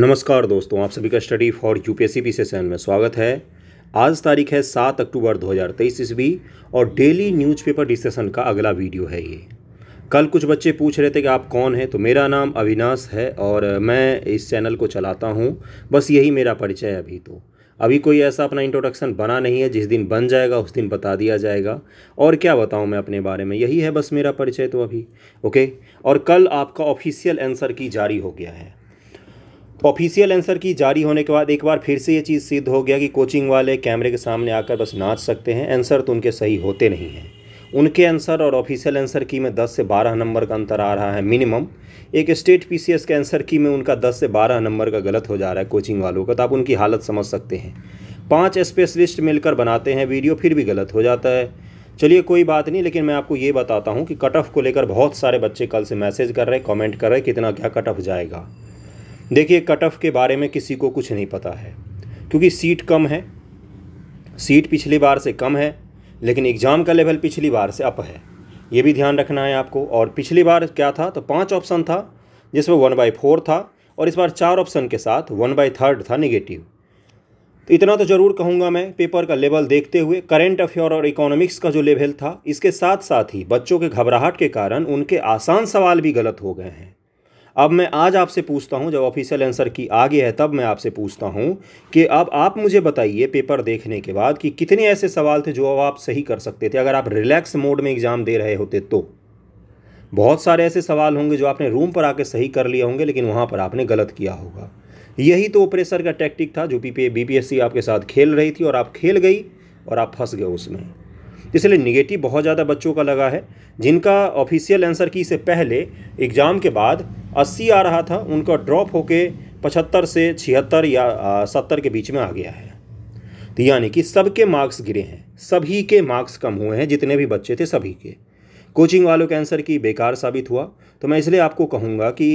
नमस्कार दोस्तों आप सभी का study for U P session में स्वागत है आज तारीख है सात अक्टूबर 2023 ईस्वी और डेली न्यूज़पेपर डिस्कशन का अगला वीडियो है ये कल कुछ बच्चे पूछ रहे थे कि आप कौन हैं तो मेरा नाम अविनाश है और मैं इस चैनल को चलाता हूँ बस यही मेरा परिचय अभी तो अभी कोई ऐसा अपना इंट्रोडक्शन बना नहीं है जिस दिन बन जाएगा उस दिन बता दिया जाएगा और क्या बताऊं मैं अपने बारे में यही है बस मेरा परिचय तो अभी ओके और कल आपका ऑफिशियल आंसर की जारी हो गया है ऑफिशियल आंसर की जारी होने के बाद एक बार फिर से ये चीज़ सिद्ध हो गया कि कोचिंग वाले कैमरे के सामने आकर बस नाच सकते हैं आंसर तो उनके सही होते नहीं हैं उनके आंसर और ऑफिशियल आंसर की में 10 से 12 नंबर का अंतर आ रहा है मिनिमम एक स्टेट पीसीएस के आंसर की में उनका 10 से 12 नंबर का गलत हो जा रहा है कोचिंग वालों का तो आप उनकी हालत समझ सकते हैं पांच स्पेशलिस्ट मिलकर बनाते हैं वीडियो फिर भी गलत हो जाता है चलिए कोई बात नहीं लेकिन मैं आपको ये बताता हूँ कि कट ऑफ को लेकर बहुत सारे बच्चे कल से मैसेज कर रहे हैं कॉमेंट कर रहे हैं कितना क्या कट ऑफ जाएगा देखिए कट ऑफ के बारे में किसी को कुछ नहीं पता है क्योंकि सीट कम है सीट पिछली बार से कम है लेकिन एग्ज़ाम का लेवल पिछली बार से अप है ये भी ध्यान रखना है आपको और पिछली बार क्या था तो पाँच ऑप्शन था जिसमें वन बाई फोर था और इस बार चार ऑप्शन के साथ वन बाई थर्ड था निगेटिव तो इतना तो ज़रूर कहूँगा मैं पेपर का लेवल देखते हुए करेंट अफेयर और इकोनॉमिक्स का जो लेवल था इसके साथ साथ ही बच्चों के घबराहट के कारण उनके आसान सवाल भी गलत हो गए हैं अब मैं आज आपसे पूछता हूँ जब ऑफिशियल आंसर की आ गई है तब मैं आपसे पूछता हूँ कि अब आप मुझे बताइए पेपर देखने के बाद कि कितने ऐसे सवाल थे जो अब आप सही कर सकते थे अगर आप रिलैक्स मोड में एग्ज़ाम दे रहे होते तो बहुत सारे ऐसे सवाल होंगे जो आपने रूम पर आके सही कर लिए होंगे लेकिन वहाँ पर आपने गलत किया होगा यही तो प्रेशर का टैक्टिक था जो पी पी आपके साथ खेल रही थी और आप खेल गई और आप फंस गए उसमें इसलिए निगेटिव बहुत ज़्यादा बच्चों का लगा है जिनका ऑफिशियल आंसर की से पहले एग्ज़ाम के बाद 80 आ रहा था उनका ड्रॉप होके 75 से छिहत्तर या 70 के बीच में आ गया है तो यानी कि सबके मार्क्स गिरे हैं सभी के मार्क्स कम हुए हैं जितने भी बच्चे थे सभी के कोचिंग वालों के आंसर की बेकार साबित हुआ तो मैं इसलिए आपको कहूँगा कि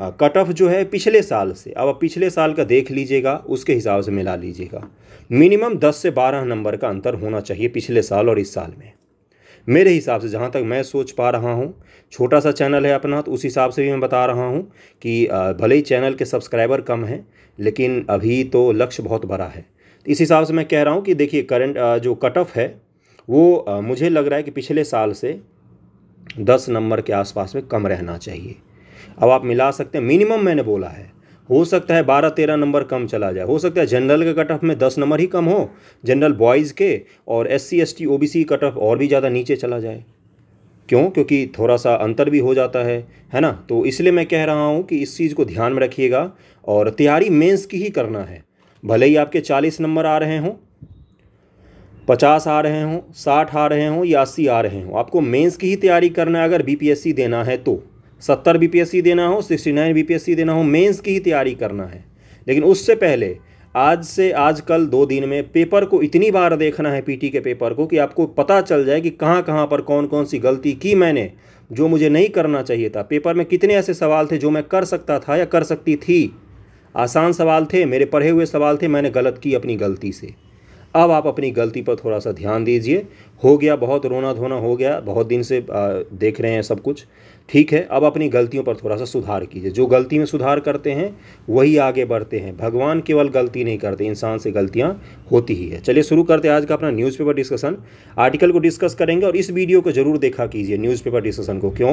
कट ऑफ जो है पिछले साल से अब आप पिछले साल का देख लीजिएगा उसके हिसाब से मिला लीजिएगा मिनिमम दस से बारह नंबर का अंतर होना चाहिए पिछले साल और इस साल में मेरे हिसाब से जहाँ तक मैं सोच पा रहा हूँ छोटा सा चैनल है अपना तो उस हिसाब से भी मैं बता रहा हूँ कि भले ही चैनल के सब्सक्राइबर कम हैं लेकिन अभी तो लक्ष्य बहुत बड़ा है इस हिसाब से मैं कह रहा हूँ कि देखिए करंट जो कट ऑफ है वो मुझे लग रहा है कि पिछले साल से दस नंबर के आसपास में कम रहना चाहिए अब आप मिला सकते हैं मिनिमम मैंने बोला है हो सकता है बारह तेरह नंबर कम चला जाए हो सकता है जनरल के कट ऑफ में दस नंबर ही कम हो जनरल बॉयज़ के और S C S T O B C cut off और भी ज़्यादा नीचे चला जाए क्यों क्योंकि थोड़ा सा अंतर भी हो जाता है है ना तो इसलिए मैं कह रहा हूँ कि इस चीज़ को ध्यान में रखिएगा और तैयारी मेंस की ही करना है भले ही आपके चालीस नंबर आ रहे हों पचास आ रहे हों साठ आ रहे हों या अस्सी आ रहे हों आपको मेंस की ही तैयारी करना है अगर बीपीएससी देना है तो सत्तर बीपीएससी देना हो सिक्सटी नाइन बीपीएससी देना हो मेंस की ही तैयारी करना है लेकिन उससे पहले आज से आज कल दो दिन में पेपर को इतनी बार देखना है पीटी के पेपर को कि आपको पता चल जाए कि कहाँ कहाँ पर कौन कौन सी गलती की मैंने जो मुझे नहीं करना चाहिए था पेपर में कितने ऐसे सवाल थे जो मैं कर सकता था या कर सकती थी आसान सवाल थे मेरे पढ़े हुए सवाल थे मैंने गलत की अपनी गलती से अब आप अपनी गलती पर थोड़ा सा ध्यान दीजिए हो गया बहुत रोना धोना हो गया बहुत दिन से देख रहे हैं सब कुछ ठीक है अब अपनी गलतियों पर थोड़ा सा सुधार कीजिए जो गलती में सुधार करते हैं वही आगे बढ़ते हैं भगवान केवल गलती नहीं करते इंसान से गलतियाँ होती ही है चलिए शुरू करते हैं आज का अपना न्यूज़पेपर डिस्कशन आर्टिकल को डिस्कस करेंगे और इस वीडियो को जरूर देखा कीजिए न्यूज़पेपर डिस्कशन को क्यों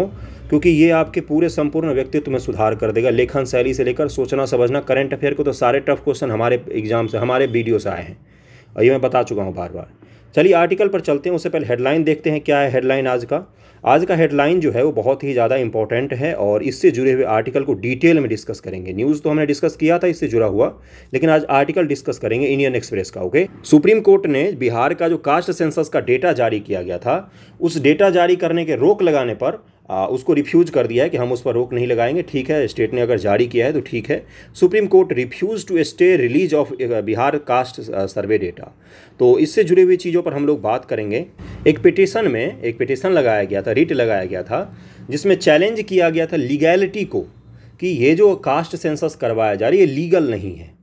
क्योंकि ये आपके पूरे संपूर्ण व्यक्तित्व में सुधार कर देगा लेखन शैली से लेकर सोचना समझना करेंट अफेयर को तो सारे टफ क्वेश्चन हमारे एग्जाम से हमारे वीडियो से आए हैं और ये मैं बता चुका हूँ बार बार चलिए आर्टिकल पर चलते हैं उससे पहले हेडलाइन देखते हैं क्या है हेडलाइन आज का आज का हेडलाइन जो है वो बहुत ही ज़्यादा इंपॉर्टेंट है और इससे जुड़े हुए आर्टिकल को डिटेल में डिस्कस करेंगे न्यूज़ तो हमने डिस्कस किया था इससे जुड़ा हुआ लेकिन आज आर्टिकल डिस्कस करेंगे इंडियन एक्सप्रेस का ओके सुप्रीम कोर्ट ने बिहार का जो कास्ट सेंसस का डेटा जारी किया गया था उस डेटा जारी करने के रोक लगाने पर आ, उसको रिफ्यूज़ कर दिया है कि हम उस पर रोक नहीं लगाएंगे ठीक है स्टेट ने अगर जारी किया है तो ठीक है Supreme Court refuses to stay release of Bihar caste survey data तो इससे जुड़ी हुई चीज़ों पर हम लोग बात करेंगे एक पिटिशन में एक पिटिशन लगाया गया था रिट लगाया गया था जिसमें चैलेंज किया गया था लीगैलिटी को कि ये जो कास्ट सेंसस करवाया जा रही है ये लीगल नहीं है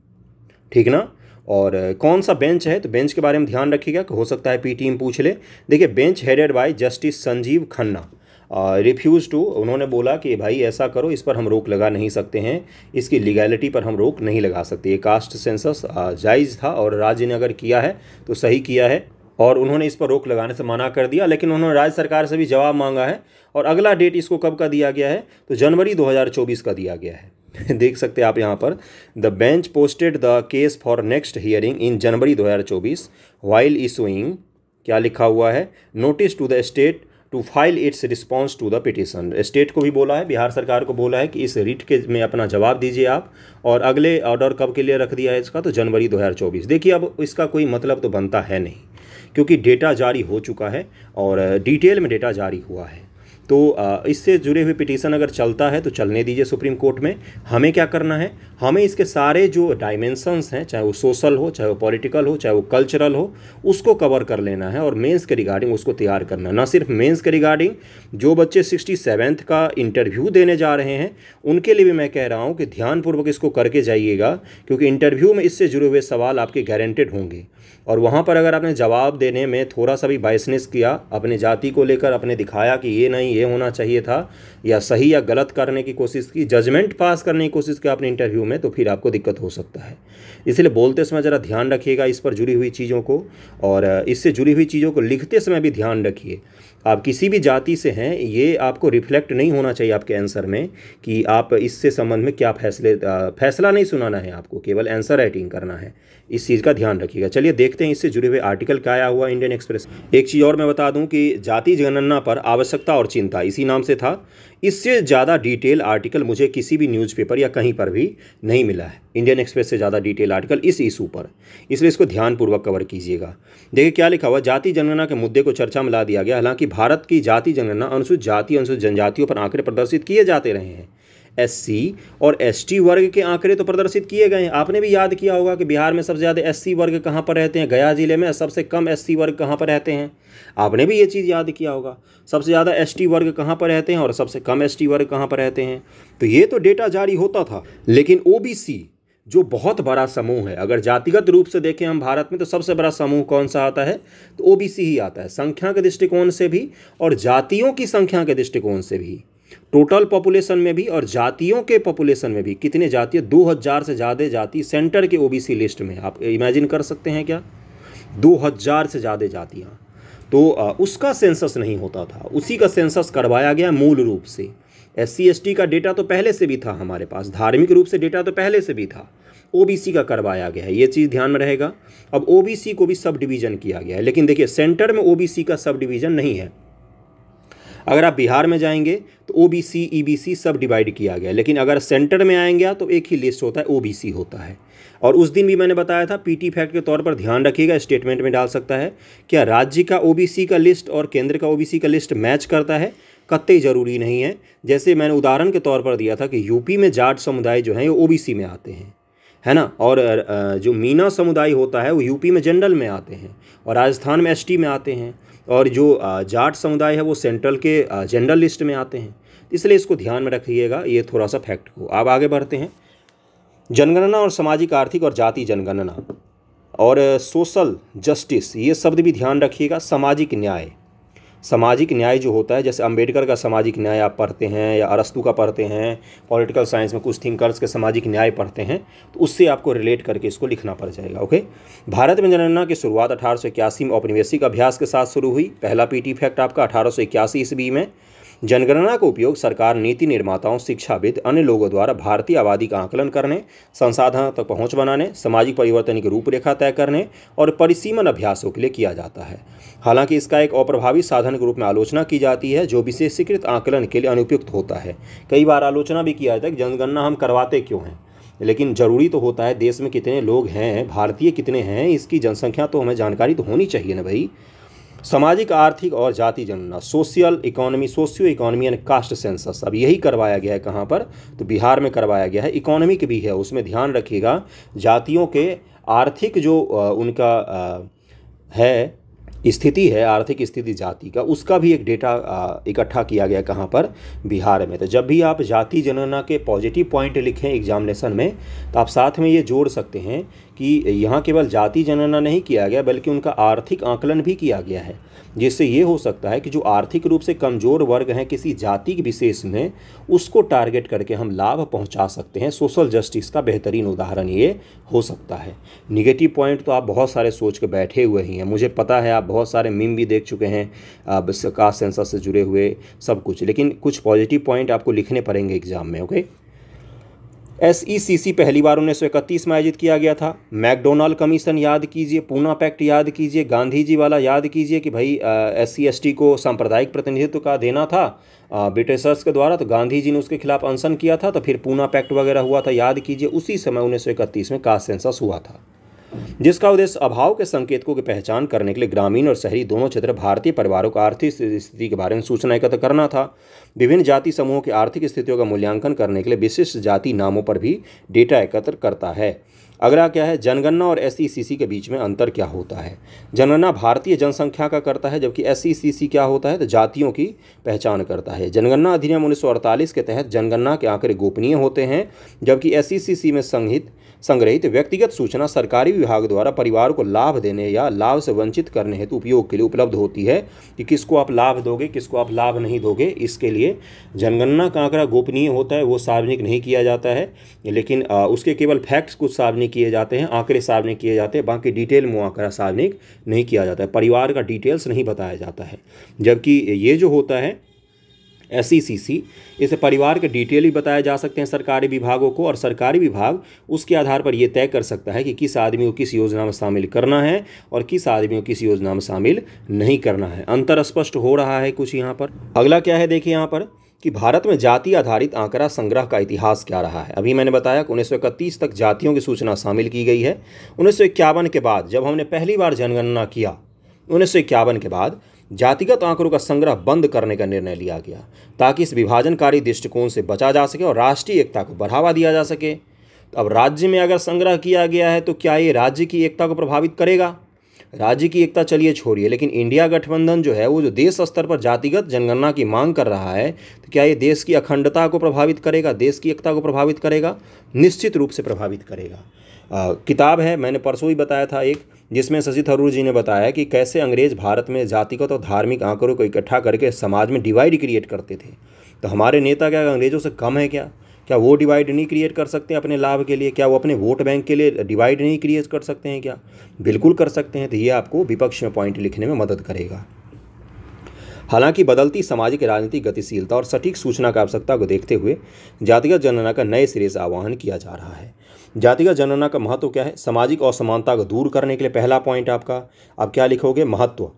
ठीक ना और कौन सा बेंच है तो बेंच के बारे में ध्यान रखिएगा कि हो सकता है पी टीम पूछ ले देखिए bench headed by justice Sanjiv Khanna refuses to उन्होंने बोला कि भाई ऐसा करो इस पर हम रोक लगा नहीं सकते हैं इसकी लीगैलिटी पर हम रोक नहीं लगा सकते ये कास्ट सेंसस जायज़ था और राज्य ने अगर किया है तो सही किया है और उन्होंने इस पर रोक लगाने से मना कर दिया लेकिन उन्होंने राज्य सरकार से भी जवाब मांगा है और अगला डेट इसको कब का दिया गया है तो जनवरी 2024 का दिया गया है देख सकते हैं आप यहाँ पर the bench posted the case for next hearing in January 2024 while issuing क्या लिखा हुआ है notice to the state to file its response to the petition state को भी बोला है बिहार सरकार को बोला है कि इस रिट के में अपना जवाब दीजिए आप और अगले ऑर्डर कब के लिए रख दिया है इसका तो जनवरी 2024 देखिए अब इसका कोई मतलब तो बनता है नहीं क्योंकि डेटा जारी हो चुका है और डिटेल में डेटा जारी हुआ है तो इससे जुड़े हुए पिटीशन अगर चलता है तो चलने दीजिए सुप्रीम कोर्ट में हमें क्या करना है हमें इसके सारे जो डायमेंशंस हैं चाहे वो सोशल हो चाहे वो पॉलिटिकल हो चाहे वो कल्चरल हो उसको कवर कर लेना है और मेंस के रिगार्डिंग उसको तैयार करना है ना सिर्फ मेंस के रिगार्डिंग जो बच्चे सिक्सटी सेवेंथ का इंटरव्यू देने जा रहे हैं उनके लिए भी मैं कह रहा हूँ कि ध्यानपूर्वक इसको करके जाइएगा क्योंकि इंटरव्यू में इससे जुड़े हुए सवाल आपके गारंटेड होंगे और वहाँ पर अगर आपने जवाब देने में थोड़ा सा भी बाइसनेस किया अपने जाति को लेकर अपने दिखाया कि ये नहीं ये होना चाहिए था या सही या गलत करने की कोशिश की जजमेंट पास करने की कोशिश की आपने इंटरव्यू में तो फिर आपको दिक्कत हो सकता है इसलिए बोलते समय ज़रा ध्यान रखिएगा इस पर जुड़ी हुई चीज़ों को और इससे जुड़ी हुई चीज़ों को लिखते समय भी ध्यान रखिए आप किसी भी जाति से हैं ये आपको रिफ्लेक्ट नहीं होना चाहिए आपके आंसर में कि आप इससे संबंध में क्या फैसले फैसला नहीं सुनाना है आपको केवल आंसर राइटिंग करना है इस चीज़ का ध्यान रखिएगा चलिए देखते हैं इससे जुड़े हुए आर्टिकल क्या आया हुआ इंडियन एक्सप्रेस एक चीज़ और मैं बता दूं कि जाति जनगणना पर आवश्यकता और चिंता इसी नाम से था इससे ज़्यादा डिटेल आर्टिकल मुझे किसी भी न्यूज़पेपर या कहीं पर भी नहीं मिला है इंडियन एक्सप्रेस से ज़्यादा डिटेल आर्टिकल इस इशू पर इसलिए इसको ध्यानपूर्वक कवर कीजिएगा देखिए क्या लिखा हुआ जाति जनगणना के मुद्दे को चर्चा में ला दिया गया हालांकि भारत की जाति जनगणना अनुसूचित जाति अनुसूचित जनजातियों पर आंकड़े प्रदर्शित किए जाते रहे हैं एससी और एसटी वर्ग के आंकड़े तो प्रदर्शित किए गए हैं आपने भी याद किया होगा कि बिहार में सबसे ज़्यादा एससी वर्ग कहाँ पर रहते हैं गया जिले में सबसे कम एससी वर्ग कहाँ पर रहते हैं आपने भी ये चीज़ याद किया होगा सबसे ज़्यादा एसटी वर्ग कहाँ पर रहते हैं और सबसे कम एस वर्ग कहाँ पर रहते हैं तो ये तो डेटा जारी होता था लेकिन ओ जो बहुत बड़ा समूह है अगर जातिगत रूप से देखें हम भारत में तो सबसे बड़ा समूह कौन सा आता है तो ओबीसी ही आता है संख्या के दृष्टिकोण से भी और जातियों की संख्या के दृष्टिकोण से भी टोटल पॉपुलेशन में भी और जातियों के पॉपुलेशन में भी कितने जातीय दो हज़ार से ज़्यादा जाति सेंटर के ओबीसी लिस्ट में आप इमेजिन कर सकते हैं क्या दो हज़ार से ज़्यादा जातियाँ तो उसका सेंसस नहीं होता था उसी का सेंसस करवाया गया मूल रूप से एस सी का डेटा तो पहले से भी था हमारे पास धार्मिक रूप से डेटा तो पहले से भी था ओबीसी का करवाया गया है ये चीज़ ध्यान में रहेगा अब ओ को भी सब डिवीज़न किया गया है लेकिन देखिए सेंटर में ओ का सब डिवीज़न नहीं है अगर आप बिहार में जाएंगे तो ओ बी सी ई बी सी सब डिवाइड किया गया लेकिन अगर सेंटर में आएंगे तो एक ही लिस्ट होता है ओ बी सी होता है और उस दिन भी मैंने बताया था पीटी फैक्ट के तौर पर ध्यान रखिएगा स्टेटमेंट में डाल सकता है क्या राज्य का ओबीसी का लिस्ट और केंद्र का ओबीसी का लिस्ट मैच करता है कतई ज़रूरी नहीं है जैसे मैंने उदाहरण के तौर पर दिया था कि यूपी में जाट समुदाय जो हैं वो ओबीसी में आते हैं है ना और जो मीना समुदाय होता है वो यूपी में जनरल में आते हैं और राजस्थान में एसटी में आते हैं और जो जाट समुदाय है वो सेंट्रल के जनरल लिस्ट में आते हैं इसलिए इसको ध्यान में रखिएगा ये थोड़ा सा फैक्ट को आप आगे बढ़ते हैं जनगणना और सामाजिक आर्थिक और जाति जनगणना और सोशल जस्टिस ये शब्द भी ध्यान रखिएगा सामाजिक न्याय सामाजिक न्याय जो होता है जैसे अंबेडकर का सामाजिक न्याय आप पढ़ते हैं या अरस्तु का पढ़ते हैं पॉलिटिकल साइंस में कुछ थिंकर्स के सामाजिक न्याय पढ़ते हैं तो उससे आपको रिलेट करके इसको लिखना पड़ जाएगा ओके भारत में जनगणना की शुरुआत अठारह में औपनिवेशिक अभ्यास के साथ शुरू हुई पहला पी फैक्ट आपका अठारह ईस्वी में जनगणना का उपयोग सरकार नीति निर्माताओं शिक्षाविद अन्य लोगों द्वारा भारतीय आबादी का आकलन करने संसाधनों तक पहुंच बनाने सामाजिक परिवर्तन की रूपरेखा तय करने और परिसीमन अभ्यासों के लिए किया जाता है हालांकि इसका एक अप्रभावी साधन के रूप में आलोचना की जाती है जो विशेषीकृत आकलन के लिए अनुपयुक्त होता है कई बार आलोचना भी किया जाता है कि जनगणना हम करवाते क्यों हैं लेकिन ज़रूरी तो होता है देश में कितने लोग हैं भारतीय कितने हैं इसकी जनसंख्या तो हमें जानकारी तो होनी चाहिए ना भाई सामाजिक आर्थिक और जाति जनगणना social economy socio economy and caste census अब यही करवाया गया है कहाँ पर तो बिहार में करवाया गया है इकोनॉमिक भी है उसमें ध्यान रखिएगा जातियों के आर्थिक जो उनका है स्थिति है आर्थिक स्थिति जाति का उसका भी एक डेटा इकट्ठा किया गया कहाँ पर बिहार में तो जब भी आप जाति जनगणना के पॉजिटिव पॉइंट लिखें एग्जामिनेशन में तो आप साथ में ये जोड़ सकते हैं कि यहाँ केवल जाति जनगणना नहीं किया गया बल्कि उनका आर्थिक आंकलन भी किया गया है जिससे ये हो सकता है कि जो आर्थिक रूप से कमज़ोर वर्ग हैं किसी जाति विशेष में उसको टारगेट करके हम लाभ पहुंचा सकते हैं सोशल जस्टिस का बेहतरीन उदाहरण ये हो सकता है निगेटिव पॉइंट तो आप बहुत सारे सोच के बैठे हुए ही हैं मुझे पता है आप बहुत सारे मीम भी देख चुके हैं अब कास्ट सेंसस से जुड़े हुए सब कुछ लेकिन कुछ पॉजिटिव पॉइंट आपको लिखने पड़ेंगे एग्ज़ाम में ओके एसईसीसी e पहली बार उन्नीस सौ इकतीस में आयोजित किया गया था मैकडोनाल्ड कमीशन याद कीजिए पूना पैक्ट याद कीजिए गांधी जी वाला याद कीजिए कि भाई एस सी e को सांप्रदायिक प्रतिनिधित्व का देना था ब्रिटिशर्स के द्वारा तो गांधी जी ने उसके खिलाफ अनशन किया था तो फिर पूना पैक्ट वगैरह हुआ था याद कीजिए उसी समय उन्नीस में कास्ट सेंसस हुआ था जिसका उद्देश्य अभाव के संकेतकों की पहचान करने के लिए ग्रामीण और शहरी दोनों क्षेत्र भारतीय परिवारों का आर्थिक स्थिति के बारे में सूचना एकत्र करना था विभिन्न जाति समूहों की आर्थिक स्थितियों का मूल्यांकन करने के लिए विशिष्ट जाति नामों पर भी डेटा एकत्र करता है अगला क्या है जनगणना और एस e के बीच में अंतर क्या होता है जनगणना भारतीय जनसंख्या का करता है जबकि एस e क्या होता है तो जातियों की पहचान करता है जनगणना अधिनियम उन्नीस के तहत जनगणना के आंकड़े गोपनीय होते हैं जबकि एस e में संहित संग्रहित व्यक्तिगत सूचना सरकारी विभाग द्वारा परिवार को लाभ देने या लाभ से वंचित करने हेतु उपयोग के लिए उपलब्ध होती है कि किसको आप लाभ दोगे किसको आप लाभ नहीं दोगे इसके लिए जनगणना का आंकड़ा गोपनीय होता है वो सार्वजनिक नहीं किया जाता है लेकिन उसके केवल फैक्ट्स कुछ सार्वजनिक किए जाते हैं आंकड़े सार्वजनिक किए जाते हैं बाकी डिटेल में आंकड़ा सार्वजनिक नहीं किया जाता है परिवार का डिटेल्स नहीं बताया जाता है जबकि ये जो होता है एस इसे परिवार के डिटेल ही बताए जा सकते हैं सरकारी विभागों को और सरकारी विभाग उसके आधार पर यह तय कर सकता है कि किस आदमी को किस योजना में शामिल करना है और किस आदमी को किस योजना में शामिल नहीं करना है अंतर स्पष्ट हो रहा है कुछ यहाँ पर अगला क्या है देखिए यहाँ पर कि भारत में जाति आधारित आंकड़ा संग्रह का इतिहास क्या रहा है अभी मैंने बताया कि उन्नीस तक जातियों की सूचना शामिल की गई है उन्नीस के बाद जब हमने पहली बार जनगणना किया उन्नीस के बाद जातिगत आंकड़ों का संग्रह बंद करने का निर्णय लिया गया ताकि इस विभाजनकारी दृष्टिकोण से बचा जा सके और राष्ट्रीय एकता को बढ़ावा दिया जा सके तो अब राज्य में अगर संग्रह किया गया है तो क्या ये राज्य की एकता को प्रभावित करेगा राज्य की एकता चलिए छोड़िए लेकिन इंडिया गठबंधन जो है वो जो देश स्तर पर जातिगत जनगणना की मांग कर रहा है तो क्या ये देश की अखंडता को प्रभावित करेगा देश की एकता को प्रभावित करेगा निश्चित रूप से प्रभावित करेगा आ, किताब है मैंने परसों ही बताया था एक जिसमें शशि थरूर जी ने बताया कि कैसे अंग्रेज़ भारत में जातिगत तो और धार्मिक आंकड़ों को इकट्ठा करके समाज में डिवाइड क्रिएट करते थे तो हमारे नेता क्या अंग्रेज़ों से कम है क्या क्या वो डिवाइड नहीं क्रिएट कर सकते अपने लाभ के लिए क्या वो अपने वोट बैंक के लिए डिवाइड नहीं क्रिएट कर सकते हैं क्या बिल्कुल कर सकते हैं तो ये आपको विपक्ष में पॉइंट लिखने में मदद करेगा हालांकि बदलती सामाजिक राजनीतिक गतिशीलता और सटीक सूचना की आवश्यकता को देखते हुए जातिगत जनगणना का नए सिरे से आह्वान किया जा रहा है जातिगत जनगणना का महत्व क्या है सामाजिक असमानता को दूर करने के लिए पहला पॉइंट आपका अब क्या लिखोगे महत्व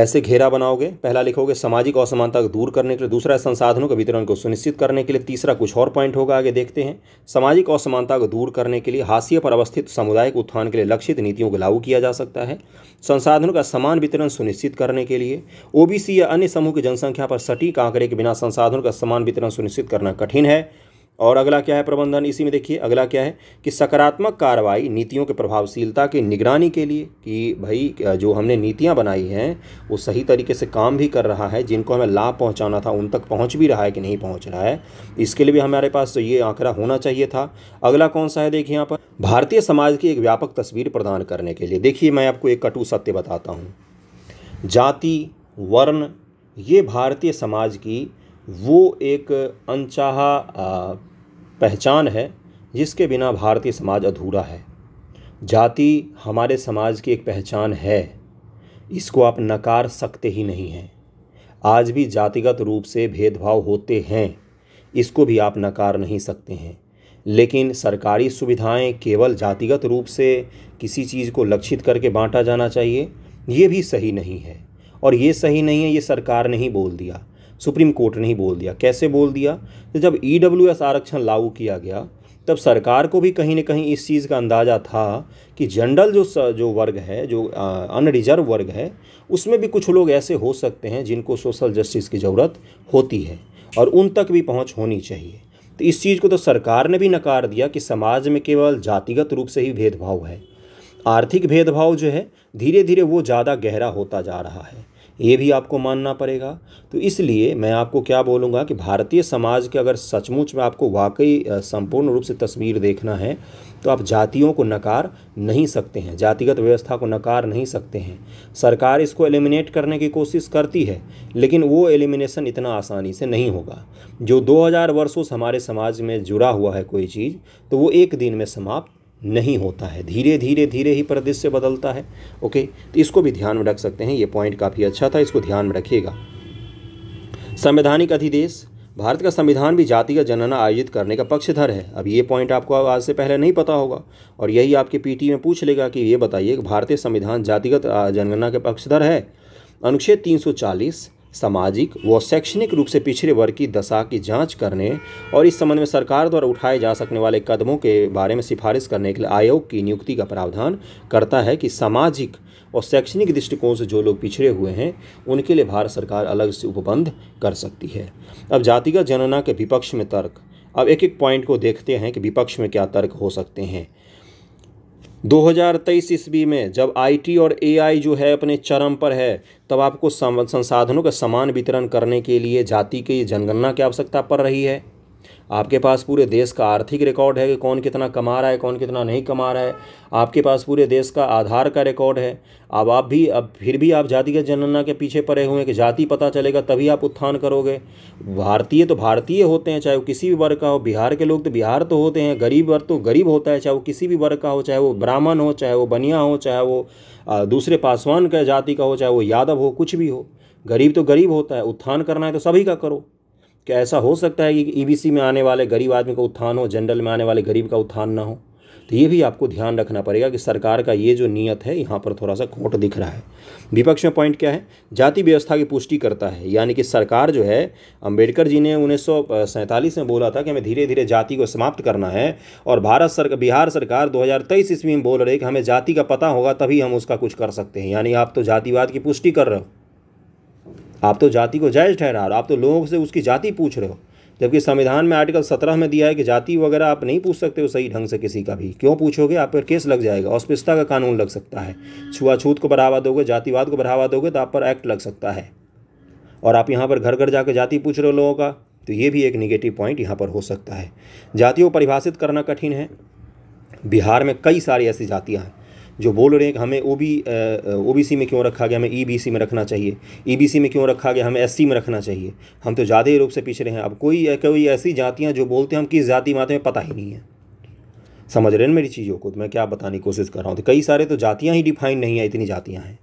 ऐसे घेरा बनाओगे पहला लिखोगे सामाजिक असमानता को दूर करने के लिए दूसरा संसाधनों के वितरण को सुनिश्चित करने के लिए तीसरा कुछ और पॉइंट होगा आगे देखते हैं सामाजिक असमानता को दूर करने के लिए हाशिए पर अवस्थित सामुदायिक उत्थान के लिए लक्षित नीतियों को लागू किया जा सकता है संसाधनों का समान वितरण सुनिश्चित करने के लिए ओबीसी या अन्य समूह की जनसंख्या पर सटीक आंकड़े के बिना संसाधनों का समान वितरण सुनिश्चित करना कठिन है और अगला क्या है प्रबंधन इसी में देखिए अगला क्या है कि सकारात्मक कार्रवाई नीतियों के प्रभावशीलता की निगरानी के लिए कि भाई जो हमने नीतियाँ बनाई हैं वो सही तरीके से काम भी कर रहा है जिनको हमें लाभ पहुँचाना था उन तक पहुँच भी रहा है कि नहीं पहुँच रहा है इसके लिए भी हमारे पास तो ये आंकड़ा होना चाहिए था अगला कौन सा है देखिए यहाँ पर भारतीय समाज की एक व्यापक तस्वीर प्रदान करने के लिए देखिए मैं आपको एक कटु सत्य बताता हूँ जाति वर्ण ये भारतीय समाज की वो एक अनचाहा पहचान है जिसके बिना भारतीय समाज अधूरा है जाति हमारे समाज की एक पहचान है इसको आप नकार सकते ही नहीं हैं आज भी जातिगत रूप से भेदभाव होते हैं इसको भी आप नकार नहीं सकते हैं लेकिन सरकारी सुविधाएं केवल जातिगत रूप से किसी चीज़ को लक्षित करके बांटा जाना चाहिए ये भी सही नहीं है और ये सही नहीं है ये सरकार ने ही बोल दिया सुप्रीम कोर्ट ने ही बोल दिया कैसे बोल दिया तो जब ई e आरक्षण लागू किया गया तब सरकार को भी कहीं ना कहीं इस चीज़ का अंदाज़ा था कि जनरल जो जो वर्ग है जो अनरिजर्व वर्ग है उसमें भी कुछ लोग ऐसे हो सकते हैं जिनको सोशल जस्टिस की ज़रूरत होती है और उन तक भी पहुंच होनी चाहिए तो इस चीज़ को तो सरकार ने भी नकार दिया कि समाज में केवल जातिगत रूप से ही भेदभाव है आर्थिक भेदभाव जो है धीरे धीरे वो ज़्यादा गहरा होता जा रहा है ये भी आपको मानना पड़ेगा तो इसलिए मैं आपको क्या बोलूँगा कि भारतीय समाज के अगर सचमुच में आपको वाकई संपूर्ण रूप से तस्वीर देखना है तो आप जातियों को नकार नहीं सकते हैं जातिगत व्यवस्था को नकार नहीं सकते हैं सरकार इसको एलिमिनेट करने की कोशिश करती है लेकिन वो एलिमिनेशन इतना आसानी से नहीं होगा जो 2000 वर्षों से हमारे समाज में जुड़ा हुआ है कोई चीज़ तो वो एक दिन में समाप्त नहीं होता है धीरे धीरे धीरे ही परिदृश्य बदलता है ओके तो इसको भी ध्यान में रख सकते हैं ये पॉइंट काफ़ी अच्छा था इसको ध्यान में रखिएगा संवैधानिक अधिदेश भारत का संविधान भी जातिगत जनगणना आयोजित करने का पक्षधर है अब ये पॉइंट आपको आज से पहले नहीं पता होगा और यही आपके पीटी में पूछ लेगा कि ये बताइए कि भारतीय संविधान जातिगत जनगणना के पक्षधर है अनुच्छेद 340 सामाजिक व शैक्षणिक रूप से पिछड़े वर्ग की दशा की जांच करने और इस संबंध में सरकार द्वारा उठाए जा सकने वाले कदमों के बारे में सिफारिश करने के लिए आयोग की नियुक्ति का प्रावधान करता है कि सामाजिक और शैक्षणिक दृष्टिकोण से जो लोग पिछड़े हुए हैं उनके लिए भारत सरकार अलग से उपबंध कर सकती है अब जातिगत जनना के विपक्ष में तर्क अब एक एक पॉइंट को देखते हैं कि विपक्ष में क्या तर्क हो सकते हैं 2023 ईस्वी में जब आईटी और एआई जो है अपने चरम पर है तब आपको संसाधनों का समान वितरण करने के लिए जाति की जनगणना की आवश्यकता पड़ रही है आपके पास पूरे देश का आर्थिक रिकॉर्ड है कि कौन कितना कमा रहा है कौन कितना नहीं कमा रहा है आपके पास पूरे देश का आधार का रिकॉर्ड है अब आप भी अब फिर भी आप जातिगत जनगणना के पीछे पड़े हुए हैं कि जाति पता चलेगा तभी आप उत्थान करोगे भारतीय तो भारतीय होते हैं चाहे वो किसी भी वर्ग का हो बिहार के लोग तो बिहार तो होते हैं गरीब वर्ग तो गरीब होता है चाहे वो किसी भी वर्ग का हो चाहे वो ब्राह्मण हो चाहे वो बनिया हो चाहे वो दूसरे पासवान का जाति का हो चाहे वो यादव हो कुछ भी हो गरीब तो गरीब होता है उत्थान करना है तो सभी का करो क्या ऐसा हो सकता है कि ईबीसी e में आने वाले गरीब आदमी का उत्थान हो जनरल में आने वाले गरीब का उत्थान ना हो तो ये भी आपको ध्यान रखना पड़ेगा कि सरकार का ये जो नियत है यहाँ पर थोड़ा सा खोट दिख रहा है विपक्ष में पॉइंट क्या है जाति व्यवस्था की पुष्टि करता है यानी कि सरकार जो है अंबेडकर जी ने उन्नीस में बोला था कि हमें धीरे धीरे जाति को समाप्त करना है और भारत सरकार बिहार सरकार 2023 ईस्वी में बोल रही है कि हमें जाति का पता होगा तभी हम उसका कुछ कर सकते हैं यानी आप तो जातिवाद की पुष्टि कर रहे हो आप तो जाति को जायज़ ठहरा रहे हो आप तो लोगों से उसकी जाति पूछ रहे हो जबकि संविधान में आर्टिकल सत्रह में दिया है कि जाति वगैरह आप नहीं पूछ सकते हो सही ढंग से किसी का भी क्यों पूछोगे आप पर केस लग जाएगा अस्पृश्यता का कानून लग सकता है छुआछूत को बढ़ावा दोगे जातिवाद को बढ़ावा दोगे तो आप पर एक्ट लग सकता है और आप यहाँ पर घर घर जाकर जाति पूछ रहे हो लोगों का तो ये भी एक निगेटिव पॉइंट यहाँ पर हो सकता है जातियों को परिभाषित करना कठिन है बिहार में कई सारी ऐसी जातियाँ हैं जो बोल रहे हैं कि हमें ओ बी ओ बी सी में क्यों रखा गया हमें ई बी सी में रखना चाहिए ई बी सी में क्यों रखा गया हमें एस सी में रखना चाहिए हम तो ज़्यादा ही रूप से पीछे रहे हैं अब कोई कोई ऐसी जातियाँ जो बोलते हैं हम किस जाति माते में पता ही नहीं है समझ रहे हैं मेरी चीज़ों को तो मैं क्या बताने की कोशिश कर रहा हूँ तो कई सारे तो जातियाँ ही डिफाइन नहीं है इतनी जातियाँ हैं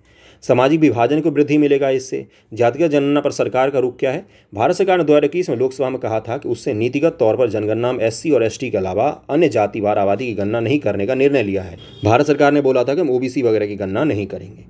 सामाजिक विभाजन को वृद्धि मिलेगा इससे जातिगत जनगणना पर सरकार का रुख क्या है भारत सरकार ने दो हज़ार इक्कीस में लोकसभा में कहा था कि उससे नीतिगत तौर पर जनगणना में एस और एस के अलावा अन्य जातिवार आबादी की गणना नहीं करने का निर्णय लिया है भारत सरकार ने बोला था कि हम ओ वगैरह की गणना नहीं करेंगे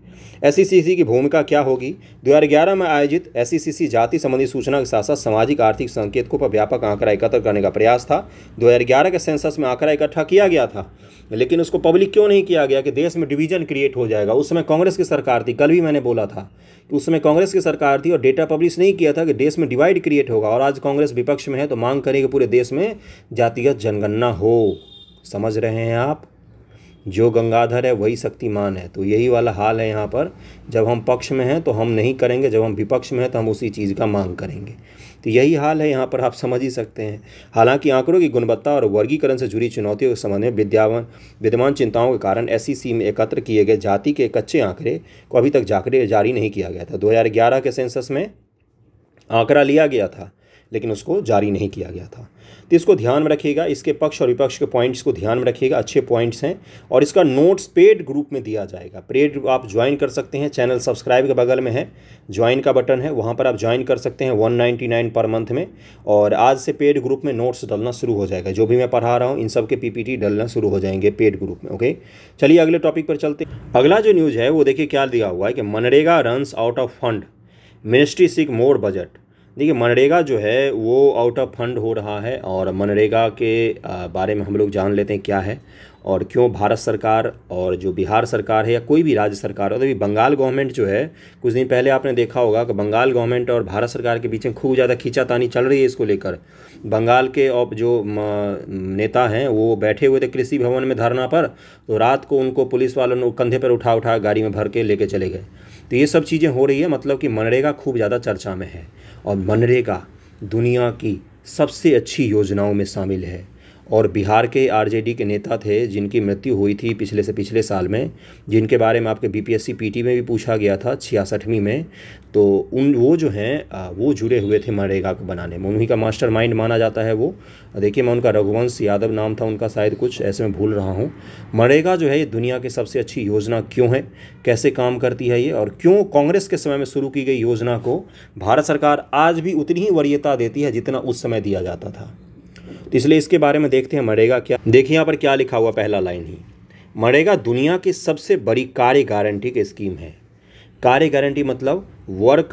एसईसीसी e की भूमिका क्या होगी 2011 में आयोजित एसईसीसी e जाति संबंधी सूचना के साथ साथ सामाजिक आर्थिक संकेतकों पर व्यापक आंकड़ा एकत्र करने का प्रयास था 2011 के सेंसस में आंकड़ा इकट्ठा किया गया था लेकिन उसको पब्लिक क्यों नहीं किया गया कि देश में डिवीजन क्रिएट हो जाएगा उस समय कांग्रेस की सरकार थी कल भी मैंने बोला था कि उस समय कांग्रेस की सरकार थी और डेटा पब्लिश नहीं किया था कि देश में डिवाइड क्रिएट होगा और आज कांग्रेस विपक्ष में है तो मांग करेगी पूरे देश में जातिगत जनगणना हो समझ रहे हैं आप जो गंगाधर है वही शक्तिमान है तो यही वाला हाल है यहाँ पर जब हम पक्ष में हैं तो हम नहीं करेंगे जब हम विपक्ष में हैं तो हम उसी चीज़ का मांग करेंगे तो यही हाल है यहाँ पर आप समझ ही सकते हैं हालांकि आंकड़ों की गुणवत्ता और वर्गीकरण से जुड़ी चुनौतियों के संबंध में विद्यावान विद्यमान चिंताओं के कारण एस e में एकत्र किए गए जाति के कच्चे आंकड़े को अभी तक जाकर जारी नहीं किया गया था दो के सेंसस में आंकड़ा लिया गया था लेकिन उसको जारी नहीं किया गया था तो इसको ध्यान में रखिएगा इसके पक्ष और विपक्ष के पॉइंट्स को ध्यान में रखिएगा अच्छे पॉइंट्स हैं और इसका नोट्स पेड ग्रुप में दिया जाएगा पेड आप ज्वाइन कर सकते हैं चैनल सब्सक्राइब के बगल में है ज्वाइन का बटन है वहाँ पर आप ज्वाइन कर सकते हैं वन पर मंथ में और आज से पेड ग्रुप में नोट्स डलना शुरू हो जाएगा जो भी मैं पढ़ा रहा हूँ इन सब के पी डलना शुरू हो जाएंगे पेड ग्रुप में ओके चलिए अगले टॉपिक पर चलते अगला जो न्यूज़ है वो देखिए क्या दिया हुआ है कि मनरेगा runs out of fund ministry seeks more budget देखिए मनरेगा जो है वो आउट ऑफ फंड हो रहा है और मनरेगा के बारे में हम लोग जान लेते हैं क्या है और क्यों भारत सरकार और जो बिहार सरकार है या कोई भी राज्य सरकार हो तो बंगाल गवर्नमेंट जो है कुछ दिन पहले आपने देखा होगा कि बंगाल गवर्नमेंट और भारत सरकार के बीच में खूब ज़्यादा खींचातानी चल रही है इसको लेकर बंगाल के अब जो नेता हैं वो बैठे हुए थे कृषि भवन में धरना पर तो रात को उनको पुलिस वालों ने कंधे पर उठा उठा गाड़ी में भर के लेके चले गए तो ये सब चीज़ें हो रही है मतलब कि मनरेगा खूब ज़्यादा चर्चा में है और मनरेगा दुनिया की सबसे अच्छी योजनाओं में शामिल है और बिहार के आरजेडी के नेता थे जिनकी मृत्यु हुई थी पिछले से पिछले साल में जिनके बारे में आपके बीपीएससी पीटी में भी पूछा गया था छियासठवीं में तो उन वो जो हैं वो जुड़े हुए थे मनरेगा को बनाने में उन्हीं का मास्टर माइंड माना जाता है वो देखिए मैं उनका रघुवंश यादव नाम था उनका शायद कुछ ऐसे में भूल रहा हूँ मनरेगा जो है ये दुनिया की सबसे अच्छी योजना क्यों है कैसे काम करती है ये और क्यों कांग्रेस के समय में शुरू की गई योजना को भारत सरकार आज भी उतनी ही वरीयता देती है जितना उस समय दिया जाता था तो इसलिए इसके बारे में देखते हैं मरेगा क्या देखिए यहाँ पर क्या लिखा हुआ पहला लाइन ही मरेगा दुनिया की सबसे बड़ी कार्य गारंटी की स्कीम है कार्य गारंटी मतलब वर्क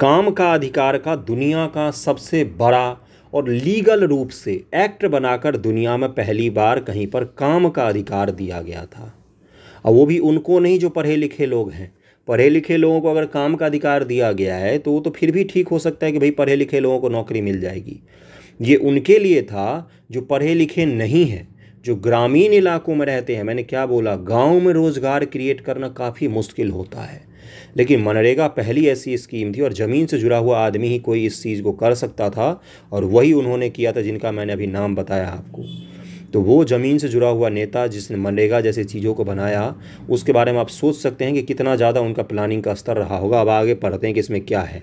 काम का अधिकार का दुनिया का सबसे बड़ा और लीगल रूप से एक्ट बनाकर दुनिया में पहली बार कहीं पर काम का अधिकार दिया गया था और वो भी उनको नहीं जो पढ़े लिखे लोग हैं पढ़े लिखे लोगों को अगर काम का अधिकार दिया गया है तो वो तो फिर भी ठीक हो सकता है कि भाई पढ़े लिखे लोगों को नौकरी मिल जाएगी ये उनके लिए था जो पढ़े लिखे नहीं हैं जो ग्रामीण इलाकों में रहते हैं मैंने क्या बोला गांव में रोज़गार क्रिएट करना काफ़ी मुश्किल होता है लेकिन मनरेगा पहली ऐसी स्कीम थी और ज़मीन से जुड़ा हुआ आदमी ही कोई इस चीज़ को कर सकता था और वही उन्होंने किया था जिनका मैंने अभी नाम बताया आपको तो वो ज़मीन से जुड़ा हुआ नेता जिसने मनरेगा जैसी चीज़ों को बनाया उसके बारे में आप सोच सकते हैं कि कितना ज़्यादा उनका प्लानिंग का स्तर रहा होगा अब आगे पढ़ते हैं कि इसमें क्या है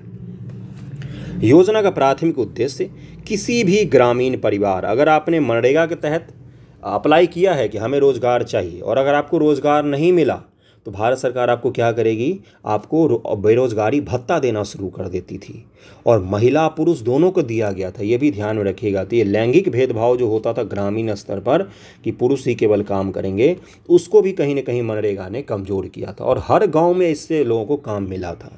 योजना का प्राथमिक उद्देश्य किसी भी ग्रामीण परिवार अगर आपने मनरेगा के तहत अप्लाई किया है कि हमें रोज़गार चाहिए और अगर आपको रोज़गार नहीं मिला तो भारत सरकार आपको क्या करेगी आपको बेरोजगारी भत्ता देना शुरू कर देती थी और महिला पुरुष दोनों को दिया गया था ये भी ध्यान में रखिएगा तो ये लैंगिक भेदभाव जो होता था ग्रामीण स्तर पर कि पुरुष ही केवल काम करेंगे उसको भी कहीं ना कहीं मनरेगा ने कमज़ोर किया था और हर गांव में इससे लोगों को काम मिला था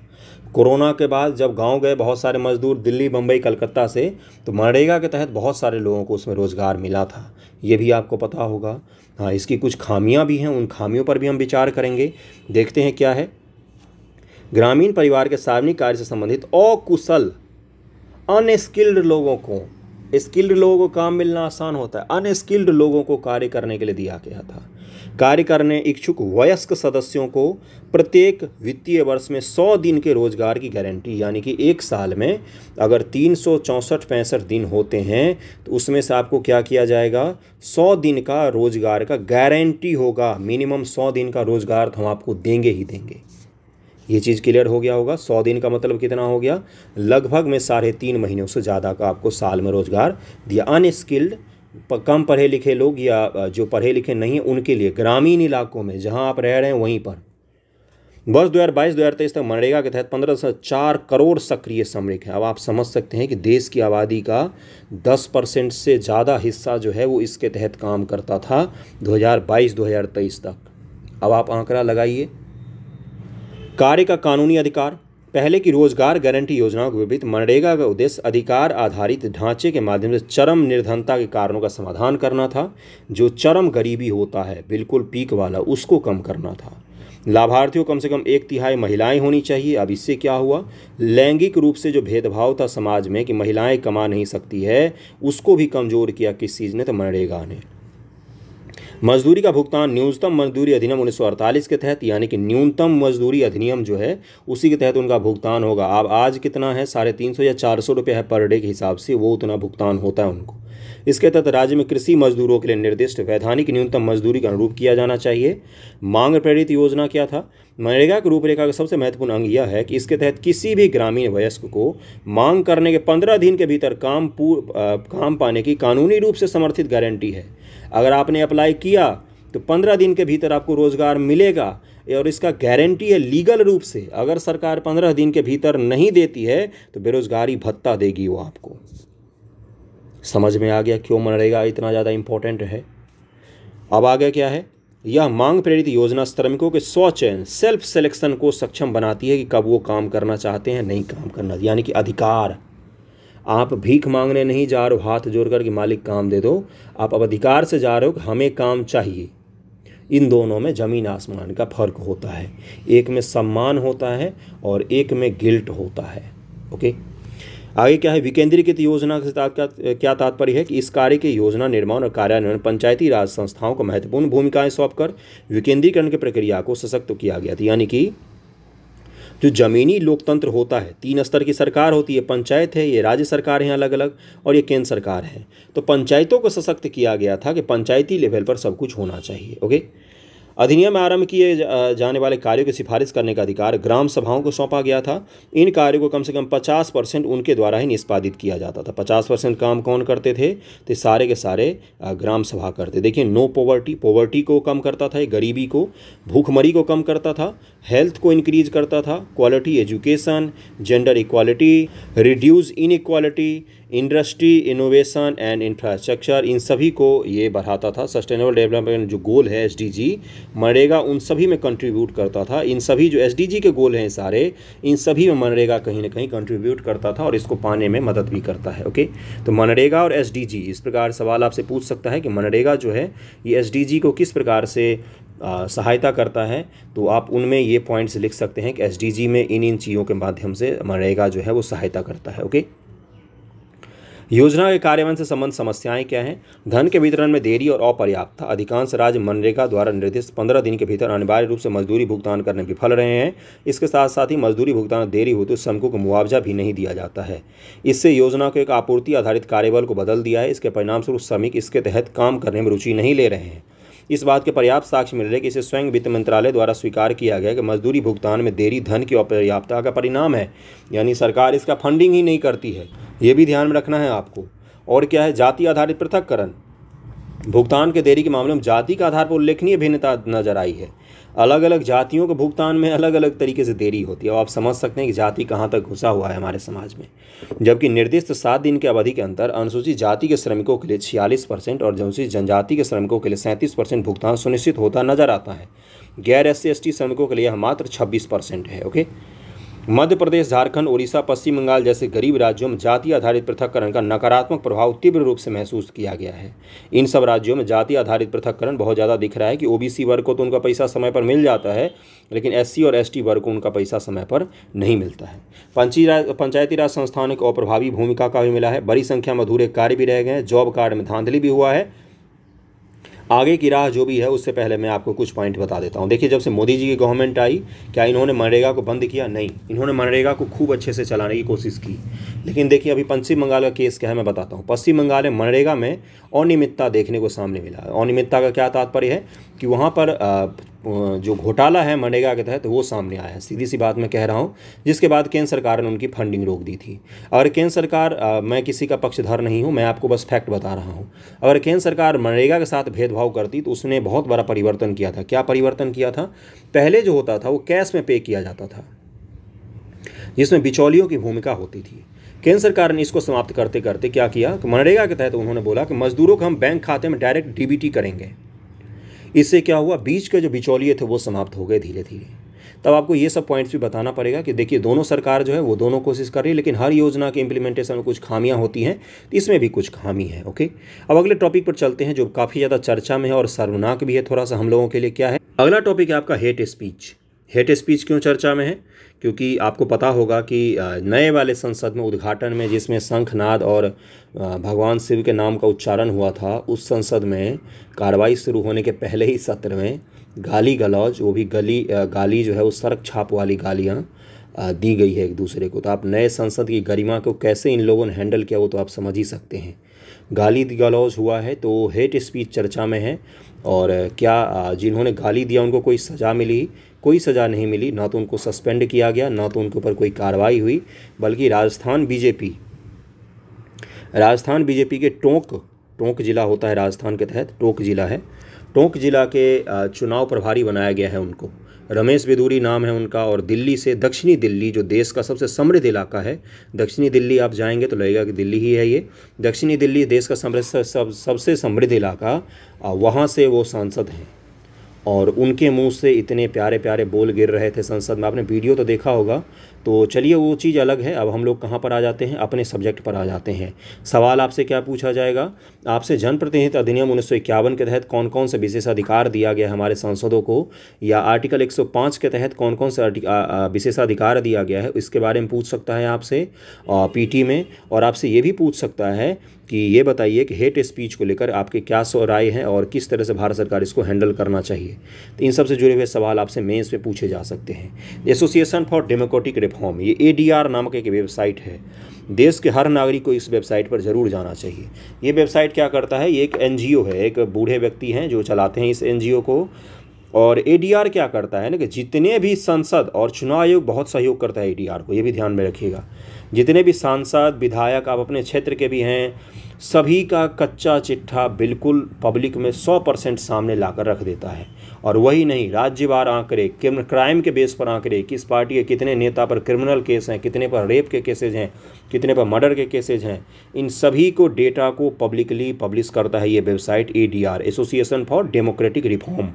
कोरोना के बाद जब गांव गए बहुत सारे मज़दूर दिल्ली बम्बई कलकत्ता से तो मनरेगा के तहत बहुत सारे लोगों को उसमें रोज़गार मिला था ये भी आपको पता होगा हाँ इसकी कुछ खामियां भी हैं उन खामियों पर भी हम विचार करेंगे देखते हैं क्या है ग्रामीण परिवार के सार्वजनिक कार्य से संबंधित अकुशल अनस्किल्ड लोगों को स्किल्ड लोगों को काम मिलना आसान होता है अनस्किल्ड लोगों को कार्य करने के लिए दिया गया था कार्य करने इच्छुक वयस्क सदस्यों को प्रत्येक वित्तीय वर्ष में 100 दिन के रोजगार की गारंटी यानी कि एक साल में अगर तीन सौ दिन होते हैं तो उसमें से आपको क्या किया जाएगा 100 दिन का रोजगार का गारंटी होगा मिनिमम 100 दिन का रोजगार तो हम आपको देंगे ही देंगे ये चीज़ क्लियर हो गया होगा सौ दिन का मतलब कितना हो गया लगभग में साढ़े तीन महीनों से ज़्यादा का आपको साल में रोज़गार दिया अनस्किल्ड कम पढ़े लिखे लोग या जो पढ़े लिखे नहीं हैं उनके लिए ग्रामीण इलाकों में जहां आप रह रहे हैं वहीं पर वर्ष हजार तेईस तक मनरेगा के तहत पंद्रह से चार करोड़ सक्रिय श्रमिक हैं अब आप समझ सकते हैं कि देश की आबादी का दस परसेंट से ज़्यादा हिस्सा जो है वो इसके तहत काम करता था दो दो हजार बाईस हजार तेईस तक अब आप आंकड़ा लगाइए कार्य का कानूनी अधिकार पहले की रोजगार गारंटी योजनाओं के विपरीत मनरेगा का उद्देश्य अधिकार आधारित ढांचे के माध्यम से चरम निर्धनता के कारणों का समाधान करना था जो चरम गरीबी होता है बिल्कुल पीक वाला उसको कम करना था लाभार्थियों कम से कम एक तिहाई महिलाएं होनी चाहिए अब इससे क्या हुआ लैंगिक रूप से जो भेदभाव था समाज में कि महिलाएं कमा नहीं सकती है उसको भी कमज़ोर किया किस चीज़ ने तो मनरेगा ने मजदूरी का भुगतान न्यूनतम मजदूरी अधिनियम उन्नीस के तहत यानी कि न्यूनतम मजदूरी अधिनियम जो है उसी के तहत उनका भुगतान होगा अब आज कितना है साढ़े तीन सौ या चार सौ रुपये है पर डे के हिसाब से वो उतना भुगतान होता है उनको इसके तहत राज्य में कृषि मजदूरों के लिए निर्दिष्ट वैधानिक न्यूनतम मजदूरी का अनुरूप किया जाना चाहिए मांग प्रेरित योजना क्या था मनरेगा की रूपरेखा का सबसे महत्वपूर्ण अंग यह है कि इसके तहत किसी भी ग्रामीण वयस्क को मांग करने के पंद्रह दिन के भीतर काम पू काम पाने की कानूनी रूप से समर्थित गारंटी है अगर आपने अप्लाई किया तो पंद्रह दिन के भीतर आपको रोज़गार मिलेगा और इसका गारंटी है लीगल रूप से अगर सरकार पंद्रह दिन के भीतर नहीं देती है तो बेरोज़गारी भत्ता देगी वो आपको समझ में आ गया क्यों मनरेगा इतना ज़्यादा इम्पोर्टेंट है अब आगे क्या है यह मांग प्रेरित योजना श्रमिकों के स्वचयन सेल्फ सेलेक्शन को सक्षम बनाती है कि कब वो काम करना चाहते हैं नहीं काम करना यानी कि अधिकार आप भीख मांगने नहीं जा रहे हो हाथ कर कि मालिक काम दे दो आप अब अधिकार से जा रहे हो कि हमें काम चाहिए इन दोनों में ज़मीन आसमान का फर्क होता है एक में सम्मान होता है और एक में गिल्ट होता है ओके आगे क्या है विकेंद्रीकृत योजना से क्या तात्पर्य है कि इस कार्य के योजना निर्माण और कार्यान्वयन पंचायती राज संस्थाओं को महत्वपूर्ण भूमिकाएं सौंपकर विकेंद्रीकरण की प्रक्रिया को सशक्त किया गया था यानी कि जो जमीनी लोकतंत्र होता है तीन स्तर की सरकार होती है पंचायत है ये राज्य सरकार है अलग अलग और ये केंद्र सरकार है तो पंचायतों को सशक्त किया गया था कि पंचायती लेवल पर सब कुछ होना चाहिए ओके अधिनियम में आरंभ किए जाने वाले कार्यों की सिफारिश करने का अधिकार ग्राम सभाओं को सौंपा गया था इन कार्यों को कम से कम पचास परसेंट उनके द्वारा ही निष्पादित किया जाता था पचास परसेंट काम कौन करते थे तो सारे के सारे ग्राम सभा करते देखिए नो पॉवर्टी पॉवर्टी को कम करता था गरीबी को भूखमरी को कम करता था हेल्थ को इंक्रीज करता था quality education gender equality reduce inequality industry innovation and infrastructure इन सभी को ये बढ़ाता था सस्टेनेबल डेवलपमेंट जो गोल है एस डी मनरेगा उन सभी में कंट्रीब्यूट करता था इन सभी जो एस के गोल हैं सारे इन सभी में मनरेगा कहीं ना कहीं कंट्रीब्यूट करता था और इसको पाने में मदद भी करता है ओके तो मनरेगा और एस इस प्रकार सवाल आपसे पूछ सकता है कि मनरेगा जो है ये एस को किस प्रकार से सहायता करता है तो आप उनमें ये पॉइंट्स लिख सकते हैं कि एस में इन इन चीज़ों के माध्यम से मनरेगा जो है वो सहायता करता है ओके योजना के कार्यान्वयन से संबंध समस्याएं क्या हैं धन के वितरण में देरी और अपर्याप्तता अधिकांश राज्य मनरेगा द्वारा निर्दिष्ट पंद्रह दिन के भीतर अनिवार्य रूप से मजदूरी भुगतान करने विफल रहे हैं इसके साथ साथ ही मजदूरी भुगतान देरी होते श्रमिकों को मुआवजा भी नहीं दिया जाता है इससे योजना को एक आपूर्ति आधारित कार्यबल को बदल दिया है इसके परिणामस्वरूप श्रमिक इसके तहत काम करने में रुचि नहीं ले रहे हैं इस बात के पर्याप्त साक्ष्य मिल रहे कि इसे स्वयं वित्त मंत्रालय द्वारा स्वीकार किया गया कि मजदूरी भुगतान में देरी धन की अपर्याप्तता का परिणाम है यानी सरकार इसका फंडिंग ही नहीं करती है ये भी ध्यान में रखना है आपको और क्या है जाति आधारित पृथककरण भुगतान के देरी के मामले में जाति के आधार पर उल्लेखनीय भिन्नता नजर आई है अलग अलग जातियों के भुगतान में अलग अलग तरीके से देरी होती है और आप समझ सकते हैं कि जाति कहाँ तक घुसा हुआ है हमारे समाज में जबकि निर्दिष्ट सात दिन के अवधि के अंतर अनुसूचित जाति के श्रमिकों के लिए छियालीस परसेंट और अनुसूचित जनजाति के श्रमिकों के लिए सैंतीस परसेंट भुगतान सुनिश्चित होता नजर आता है गैर एस सी श्रमिकों के लिए मात्र छब्बीस परसेंट है ओके मध्य प्रदेश झारखंड उड़ीसा पश्चिम बंगाल जैसे गरीब राज्यों में जाति आधारित पृथककरण का नकारात्मक प्रभाव तीव्र रूप से महसूस किया गया है इन सब राज्यों में जाति आधारित पृथककरण बहुत ज़्यादा दिख रहा है कि ओबीसी वर्ग को तो उनका पैसा समय पर मिल जाता है लेकिन एससी और एसटी वर्ग को उनका पैसा समय पर नहीं मिलता है पंचायती राज संस्थानों की अप्रभावी भूमिका का भी मिला है बड़ी संख्या में अधूरे कार्य भी रह गए हैं जॉब कार्ड में धांधली भी हुआ है आगे की राह जो भी है उससे पहले मैं आपको कुछ पॉइंट बता देता हूँ देखिए जब से मोदी जी की गवर्नमेंट आई क्या इन्होंने मनरेगा को बंद किया नहीं इन्होंने मनरेगा को खूब अच्छे से चलाने की कोशिश की लेकिन देखिए अभी पश्चिम बंगाल का केस क्या है मैं बताता हूँ पश्चिम बंगाल में मनरेगा में अनियमितता देखने को सामने मिला अनियमितता का क्या तात्पर्य है कि वहाँ पर जो घोटाला है मनरेगा के तहत वो सामने आया है सीधी सी बात मैं कह रहा हूँ जिसके बाद केंद्र सरकार ने उनकी फंडिंग रोक दी थी अगर केंद्र सरकार मैं किसी का पक्षधर नहीं हूँ मैं आपको बस फैक्ट बता रहा हूँ अगर केंद्र सरकार मनरेगा के साथ भेदभाव करती तो उसने बहुत बड़ा परिवर्तन किया था क्या परिवर्तन किया था पहले जो होता था वो कैश में पे किया जाता था जिसमें बिचौलियों की भूमिका होती थी केंद्र सरकार ने इसको समाप्त करते करते क्या किया कि मनरेगा के तहत उन्होंने बोला कि मजदूरों को हम बैंक खाते में डायरेक्ट डीबीटी करेंगे इससे क्या हुआ बीच के जो बिचौलिए थे वो समाप्त हो गए धीरे धीरे तब आपको ये सब पॉइंट्स भी बताना पड़ेगा कि देखिए दोनों सरकार जो है वो दोनों कोशिश कर रही है लेकिन हर योजना के इम्प्लीमेंटेशन में कुछ खामियां होती हैं तो इसमें भी कुछ खामी है ओके अब अगले टॉपिक पर चलते हैं जो काफ़ी ज़्यादा चर्चा में है और सर्वनाक भी है थोड़ा सा हम लोगों के लिए क्या है अगला टॉपिक है आपका हेट स्पीच हेट स्पीच क्यों चर्चा में है क्योंकि आपको पता होगा कि नए वाले संसद में उद्घाटन में जिसमें शंखनाद और भगवान शिव के नाम का उच्चारण हुआ था उस संसद में कार्रवाई शुरू होने के पहले ही सत्र में गाली गलौज वो भी गली गाली जो है वो सड़क छाप वाली गालियाँ दी गई है एक दूसरे को तो आप नए संसद की गरिमा को कैसे इन लोगों ने हैंडल किया वो तो आप समझ ही सकते हैं गाली गलौज हुआ है तो हेट स्पीच चर्चा में है और क्या जिन्होंने गाली दिया उनको कोई सज़ा मिली कोई सज़ा नहीं मिली ना तो उनको सस्पेंड किया गया ना तो उनके ऊपर कोई कार्रवाई हुई बल्कि राजस्थान बीजेपी राजस्थान बीजेपी के टोंक टोंक ज़िला होता है राजस्थान के तहत टोंक ज़िला है टोंक ज़िला के चुनाव प्रभारी बनाया गया है उनको रमेश बेदूरी नाम है उनका और दिल्ली से दक्षिणी दिल्ली जो देश का सबसे समृद्ध इलाका है दक्षिणी दिल्ली आप जाएंगे तो लगेगा कि दिल्ली ही है ये दक्षिणी दिल्ली देश का समृद्ध सब सबसे समृद्ध इलाका वहाँ से वो सांसद हैं और उनके मुंह से इतने प्यारे प्यारे बोल गिर रहे थे संसद में आपने वीडियो तो देखा होगा तो चलिए वो चीज़ अलग है अब हम लोग कहाँ पर आ जाते हैं अपने सब्जेक्ट पर आ जाते हैं सवाल आपसे क्या पूछा जाएगा आपसे जनप्रतिनिधित्व अधिनियम उन्नीस के तहत कौन कौन से विशेष अधिकार दिया गया हमारे सांसदों को या आर्टिकल 105 के तहत कौन कौन से विशेषाधिकार दिया गया है इसके बारे में पूछ सकता है आपसे टी में और आपसे ये भी पूछ सकता है कि ये बताइए कि हेट स्पीच को लेकर आपके क्या सो राय हैं और किस तरह से भारत सरकार इसको हैंडल करना चाहिए तो इन सबसे जुड़े हुए सवाल आपसे मेन्स पर पूछे जा सकते हैं एसोसिएशन फॉर डेमोक्रेटिक प्लेटफॉर्म ये ए नामक एक वेबसाइट है देश के हर नागरिक को इस वेबसाइट पर ज़रूर जाना चाहिए ये वेबसाइट क्या करता है ये एक एनजीओ है एक बूढ़े व्यक्ति हैं जो चलाते हैं इस एनजीओ को और आर क्या करता है ना कि जितने भी संसद और चुनाव आयोग बहुत सहयोग करता है आर को ये भी ध्यान में रखिएगा जितने भी सांसद विधायक आप अपने क्षेत्र के भी हैं सभी का कच्चा चिट्ठा बिल्कुल पब्लिक में सौ परसेंट सामने लाकर रख देता है और वही नहीं राज्यवार आंकड़े क्राइम के बेस पर आंकड़े किस पार्टी के कितने नेता पर क्रिमिनल केस हैं कितने पर रेप के केसेज हैं कितने पर मर्डर के केसेज हैं इन सभी को डेटा को पब्लिकली पब्लिश करता है ये website A D R association for democratic reform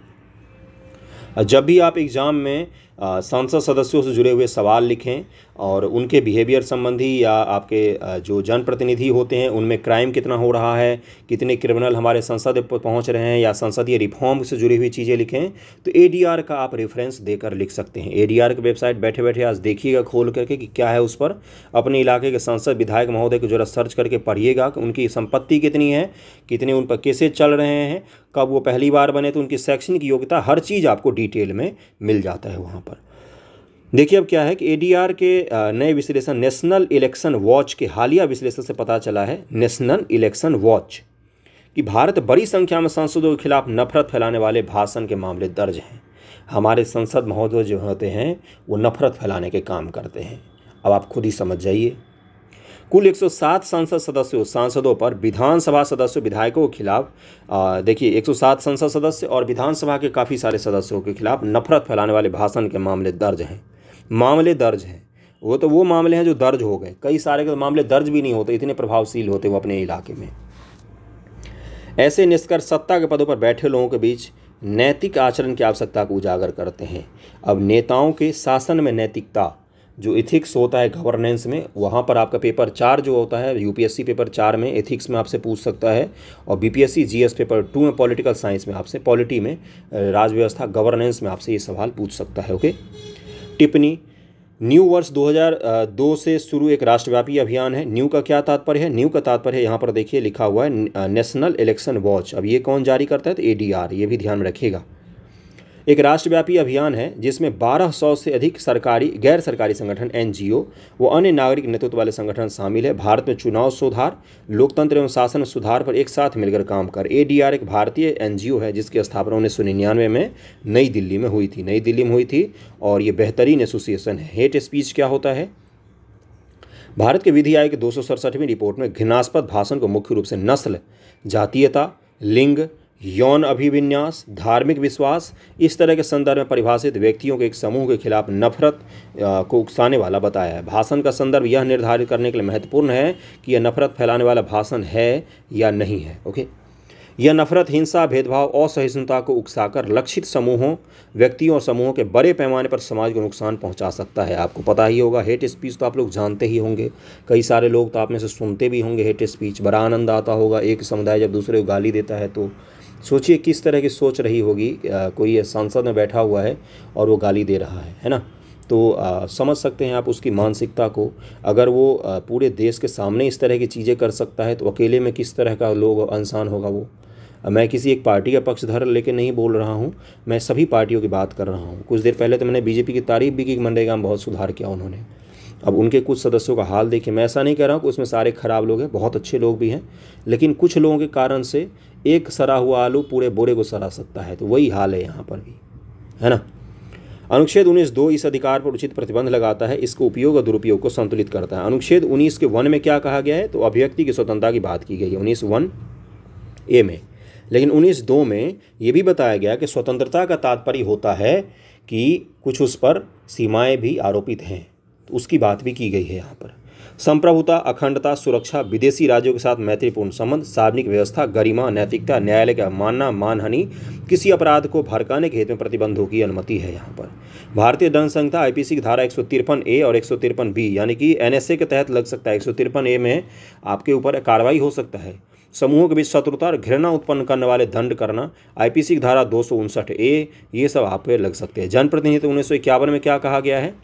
जब भी आप एग्ज़ाम में सांसद सदस्यों से जुड़े हुए सवाल लिखें और उनके बिहेवियर संबंधी या आपके जो जनप्रतिनिधि होते हैं उनमें क्राइम कितना हो रहा है कितने क्रिमिनल हमारे संसद पर पहुंच रहे हैं या संसदीय रिफॉर्म से जुड़ी हुई चीज़ें लिखें तो ए का आप रेफरेंस देकर लिख सकते हैं ए की वेबसाइट बैठे बैठे आज देखिएगा खोल करके कि क्या है उस पर अपने इलाके के सांसद विधायक महोदय को जरा सर्च करके पढ़िएगा कि उनकी संपत्ति कितनी है कितने उन पर केसेज चल रहे हैं कब वो पहली बार बने तो उनकी शैक्षणिक योग्यता हर चीज़ आपको डिटेल में मिल जाता है वहाँ पर देखिए अब क्या है कि एडीआर के नए विश्लेषण नेशनल इलेक्शन वॉच के हालिया विश्लेषण से पता चला है नेशनल इलेक्शन वॉच कि भारत बड़ी संख्या में सांसदों के खिलाफ नफरत फैलाने वाले भाषण के मामले दर्ज हैं हमारे संसद महोदय जो होते हैं वो नफरत फैलाने के काम करते हैं अब आप खुद ही समझ जाइए कुल 107 संसद सदस्यों सांसदों पर विधानसभा सदस्यों विधायकों के खिलाफ देखिए 107 संसद सदस्य और विधानसभा के काफ़ी सारे सदस्यों के खिलाफ नफरत फैलाने वाले भाषण के मामले दर्ज हैं मामले दर्ज हैं वो तो वो मामले हैं जो दर्ज हो गए कई सारे के तो मामले दर्ज भी नहीं होते इतने प्रभावशील होते वो अपने इलाके में ऐसे निष्कर्ष सत्ता के पदों पर बैठे लोगों के बीच नैतिक आचरण की आवश्यकता को उजागर करते हैं अब नेताओं के शासन में नैतिकता जो इथिक्स होता है गवर्नेंस में वहाँ पर आपका पेपर चार जो होता है यूपीएससी पेपर चार में एथिक्स में आपसे पूछ सकता है और बीपीएससी जीएस पेपर टू में पॉलिटिकल साइंस में आपसे पॉलिटी में राजव्यवस्था गवर्नेंस में आपसे ये सवाल पूछ सकता है ओके टिप्पणी न्यू वर्ष 2002 से शुरू एक राष्ट्रव्यापी अभियान है न्यू का क्या तात्पर्य है न्यू का तात्पर्य यहाँ पर देखिए लिखा हुआ है नेशनल इलेक्शन वॉच अब ये कौन जारी करता है तो ए ये भी ध्यान में रखिएगा एक राष्ट्रव्यापी अभियान है जिसमें 1200 से अधिक सरकारी गैर सरकारी संगठन एनजीओ व अन्य नागरिक नेतृत्व वाले संगठन शामिल है भारत में चुनाव सुधार लोकतंत्र एवं शासन सुधार पर एक साथ मिलकर काम कर ए एक भारतीय एनजीओ है जिसकी स्थापना उन्नीस सौ निन्यानवे में नई दिल्ली में हुई थी नई दिल्ली में हुई थी और ये बेहतरीन एसोसिएशन है हेट स्पीच क्या होता है भारत के विधि आयोग की दो रिपोर्ट में घृणास्पद भाषण को मुख्य रूप से नस्ल जातीयता लिंग यौन अभिविन्यास धार्मिक विश्वास इस तरह के संदर्भ में परिभाषित व्यक्तियों के एक समूह के खिलाफ नफरत को उकसाने वाला बताया है भाषण का संदर्भ यह निर्धारित करने के लिए महत्वपूर्ण है कि यह नफरत फैलाने वाला भाषण है या नहीं है ओके यह नफरत हिंसा भेदभाव असहिष्णुता को उकसाकर लक्षित समूहों व्यक्तियों और समूहों के बड़े पैमाने पर समाज को नुकसान पहुंचा सकता है आपको पता ही होगा हेट स्पीच तो आप लोग जानते ही होंगे कई सारे लोग तो आप में से सुनते भी होंगे हेट स्पीच बड़ा आनंद आता होगा एक समुदाय जब दूसरे को गाली देता है तो सोचिए किस तरह की सोच रही होगी आ, कोई सांसद में बैठा हुआ है और वो गाली दे रहा है है ना तो आ, समझ सकते हैं आप उसकी मानसिकता को अगर वो आ, पूरे देश के सामने इस तरह की चीज़ें कर सकता है तो अकेले में किस तरह का लोग इंसान होगा वो मैं किसी एक पार्टी का पक्षधर लेके नहीं बोल रहा हूँ मैं सभी पार्टियों की बात कर रहा हूँ कुछ देर पहले तो मैंने बीजेपी की तारीफ भी की मनरेगा में बहुत सुधार किया उन्होंने अब उनके कुछ सदस्यों का हाल देखिए मैं ऐसा नहीं कह रहा हूँ कि उसमें सारे खराब लोग हैं बहुत अच्छे लोग भी हैं लेकिन कुछ लोगों के कारण से एक सरा हुआ आलू पूरे बोरे को सरा सकता है तो वही हाल है यहाँ पर भी है ना अनुच्छेद उन्नीस दो इस अधिकार पर उचित प्रतिबंध लगाता है इसको उपयोग और दुरुपयोग को संतुलित करता है अनुच्छेद उन्नीस के वन में क्या कहा गया है तो अभिव्यक्ति की स्वतंत्रता की बात की गई है उन्नीस वन ए में लेकिन उन्नीस दो में ये भी बताया गया कि स्वतंत्रता का तात्पर्य होता है कि कुछ उस पर सीमाएं भी आरोपित हैं तो उसकी बात भी की गई है यहाँ पर संप्रभुता अखंडता सुरक्षा विदेशी राज्यों के साथ मैत्रीपूर्ण संबंध सार्वजनिक व्यवस्था गरिमा नैतिकता न्यायालय का मानना मानहानि किसी अपराध को भड़काने के हित में प्रतिबंधों की अनुमति है यहाँ पर भारतीय दंड संहिता आईपीसी की धारा एक ए और एक बी यानी कि एनएसए के तहत लग सकता है एक ए में आपके ऊपर कार्रवाई हो सकता है समूहों के बीच शत्रुता और घृणा उत्पन्न करने वाले दंड करना आईपीसी की धारा दो ए ये सब आप पे लग सकते हैं जनप्रतिनिधि उन्नीस सौ में क्या कहा गया है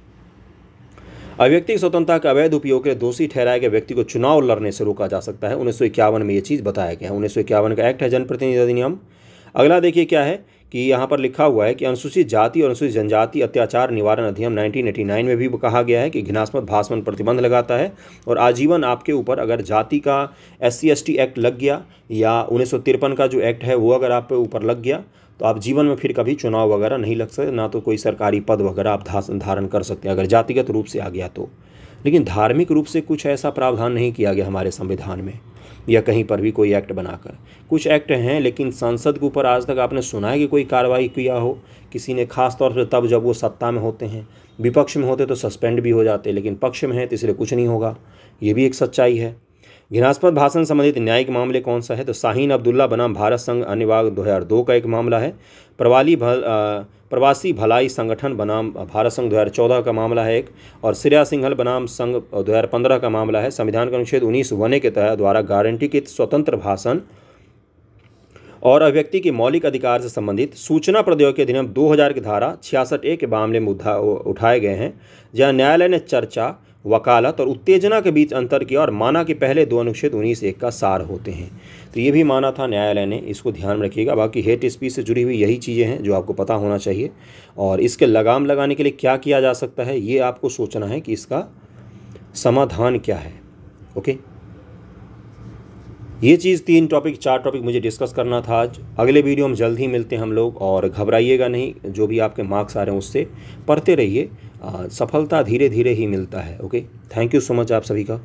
अभिव्यक्ति की स्वतंत्रता के अवैध उपयोग के लिए दोषी ठहराए गए व्यक्ति को चुनाव लड़ने से रोका जा सकता है उन्नीस में ये चीज़ बताया गया है उन्नीस का एक्ट है जनप्रतिनिधि अधिनियम अगला देखिए क्या है कि यहाँ पर लिखा हुआ है कि अनुसूचित जाति और अनुसूचित जनजाति अत्याचार निवारण अधिनियम 1989 में भी कहा गया है कि घृणास्पद भाषण प्रतिबंध लगाता है और आजीवन आपके ऊपर अगर जाति का एस सी एक्ट लग गया या उन्नीस का जो एक्ट है वो अगर आपके ऊपर लग गया तो आप जीवन में फिर कभी चुनाव वगैरह नहीं लग सकते ना तो कोई सरकारी पद वगैरह आप धारण कर सकते हैं अगर जातिगत रूप से आ गया तो लेकिन धार्मिक रूप से कुछ ऐसा प्रावधान नहीं किया गया हमारे संविधान में या कहीं पर भी कोई एक्ट बनाकर कुछ एक्ट हैं लेकिन संसद के ऊपर आज तक आपने सुना है कि कोई कार्रवाई किया हो किसी ने खास तौर से तब जब वो सत्ता में होते हैं विपक्ष में होते तो सस्पेंड भी हो जाते लेकिन पक्ष में हैं तो इसलिए कुछ नहीं होगा ये भी एक सच्चाई है घृणास्पद भाषण संबंधित न्यायिक मामले कौन सा है तो शाहीन अब्दुल्ला बनाम भारत संघ अनिवार्य दो हजार दो का एक मामला है प्रवाली भल प्रवासी भलाई संगठन बनाम भारत संघ दो हजार चौदह का मामला है एक और श्रेया सिंघल बनाम संघ दो हज़ार पंद्रह का मामला है संविधान का अनुच्छेद उन्नीस वने के तहत द्वारा गारंटीकृत स्वतंत्र भाषण और अभिव्यक्ति के मौलिक अधिकार से संबंधित सूचना प्रौद्योगिकी अधिनियम दो हजार की धारा छियासठ ए के मामले में उठाए गए हैं जहाँ न्यायालय ने चर्चा वकालत और उत्तेजना के बीच अंतर किया और माना कि पहले दो अनुच्छेद उन्नीस एक का सार होते हैं तो ये भी माना था न्यायालय ने इसको ध्यान में रखिएगा बाकी हेट स्पीच से जुड़ी हुई यही चीज़ें हैं जो आपको पता होना चाहिए और इसके लगाम लगाने के लिए क्या किया जा सकता है ये आपको सोचना है कि इसका समाधान क्या है ओके ये चीज़ तीन टॉपिक चार टॉपिक मुझे डिस्कस करना था आज अगले वीडियो में जल्द ही मिलते हैं हम लोग और घबराइएगा नहीं जो भी आपके मार्क्स आ रहे हैं उससे पढ़ते रहिए सफलता धीरे धीरे ही मिलता है okay thank you so much आप सभी का